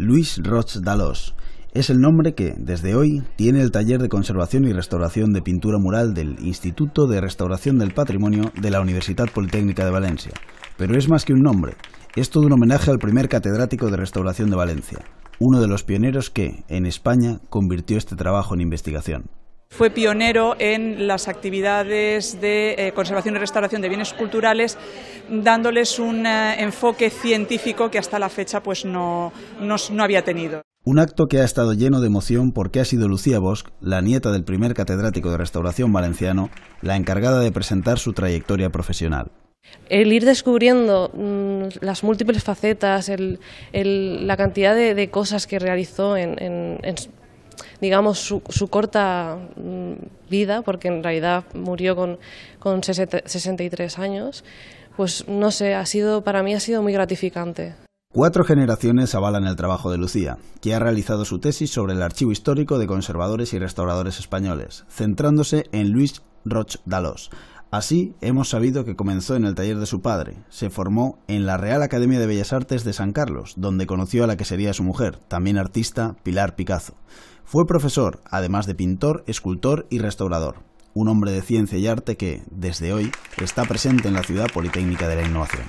Luis Roch Dalos. Es el nombre que, desde hoy, tiene el taller de conservación y restauración de pintura mural del Instituto de Restauración del Patrimonio de la Universidad Politécnica de Valencia. Pero es más que un nombre, es todo un homenaje al primer catedrático de restauración de Valencia, uno de los pioneros que, en España, convirtió este trabajo en investigación. Fue pionero en las actividades de eh, conservación y restauración de bienes culturales, dándoles un eh, enfoque científico que hasta la fecha pues, no, había tenido. Un acto que ha estado lleno de emoción porque ha sido Lucía Bosch, la nieta del primer catedrático de restauración valenciano, la encargada de presentar su trayectoria profesional. El ir descubriendo mm, las múltiples facetas, la cantidad de, cosas que realizó en digamos, su, corta mm, vida, porque en realidad murió con, con 63 años, pues no sé, ha sido, para mí ha sido muy gratificante. Cuatro generaciones avalan el trabajo de Lucía, que ha realizado su tesis sobre el archivo histórico de conservadores y restauradores españoles, centrándose en Luis Roch Dalos. Así hemos sabido que comenzó en el taller de su padre, se formó en la Real Academia de Bellas Artes de San Carlos, donde conoció a la que sería su mujer, también artista, Pilar Picazo. Fue profesor, además de pintor, escultor y restaurador, un hombre de ciencia y arte que, desde hoy, está presente en la ciudad politécnica de la innovación.